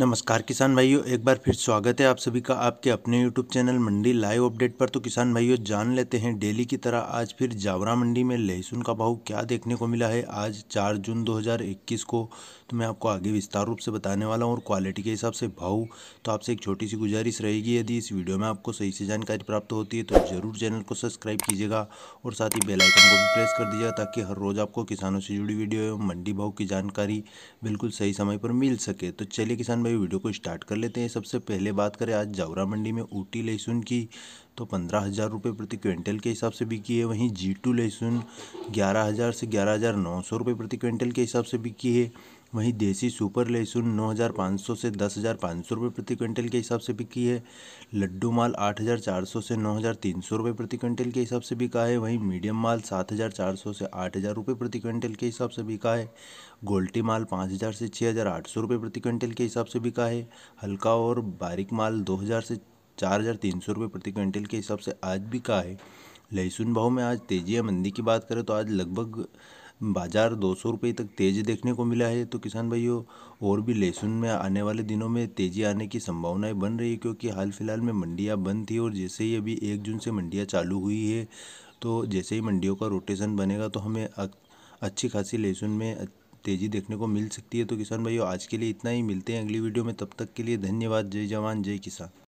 नमस्कार किसान भाइयों एक बार फिर स्वागत है आप सभी का आपके अपने YouTube channel Mandi live update पर तो किसान भाइयों जान लेते हैं डेली की तरह आज फिर जावरा मंडी में लहसुन का भाव क्या देखने को मिला है आज 4 जून 2021 को तो मैं आपको आगे विस्तार रूप से बताने वाला हूँ और क्वालिटी के हिसाब से भाव तो आपसे एक छोटी सी गुजारिश रहेगी यदि इस वीडियो में आपको सही से जानकारी प्राप्त होती है तो ज़रूर चैनल को सब्सक्राइब कीजिएगा और साथ ही बेलाइकन को भी प्रेस कर दीजिएगा ताकि हर रोज़ आपको किसानों से जुड़ी वीडियो मंडी भाव की जानकारी बिल्कुल सही समय पर मिल सके तो चलिए किसान भाई वीडियो को स्टार्ट कर लेते हैं सबसे पहले बात करें आज जावरा मंडी में ऊटी लहसुन की तो पंद्रह हज़ार रुपये प्रति क्विंटल के हिसाब से बिकी है वहीं जी टू लहसुन ग्यारह हज़ार से ग्यारह हज़ार नौ सौ रुपये प्रति क्विंटल के हिसाब से बिकी है वहीं देसी सुपर लहसुन नौ हज़ार पाँच सौ से दस हज़ार पाँच सौ रुपये प्रति क्विंटल के हिसाब से बिकी है लड्डू माल आठ हज़ार चार सौ से नौ हज़ार तीन सौ रुपये प्रति क्विंटल के हिसाब से बिका है वहीं मीडियम माल सात हज़ार चार सौ से आठ हज़ार रुपये प्रति क्विंटल के हिसाब से बिका है गोल्टी माल पाँच हज़ार से छः हज़ार आठ सौ रुपये प्रति क्विंटल के हिसाब से बिका है हल्का और बारीक माल दो हज़ार से चार हज़ार तीन सौ रुपये प्रति क्विंटल के हिसाब से आज भी का है लहसुन भाव में आज तेज़ी या मंदी की बात करें तो आज लगभग बाज़ार दो सौ रुपये तक तेज़ देखने को मिला है तो किसान भाइयों और भी लहसुन में आने वाले दिनों में तेज़ी आने की संभावनाएं बन रही है क्योंकि हाल फिलहाल में मंडियां बंद थी और जैसे ही अभी एक जून से मंडियां चालू हुई है तो जैसे ही मंडियों का रोटेशन बनेगा तो हमें अच्छी खासी लहसुन में तेज़ी देखने को मिल सकती है तो किसान भाइयों आज के लिए इतना ही मिलते हैं अगली वीडियो में तब तक के लिए धन्यवाद जय जवान जय किसान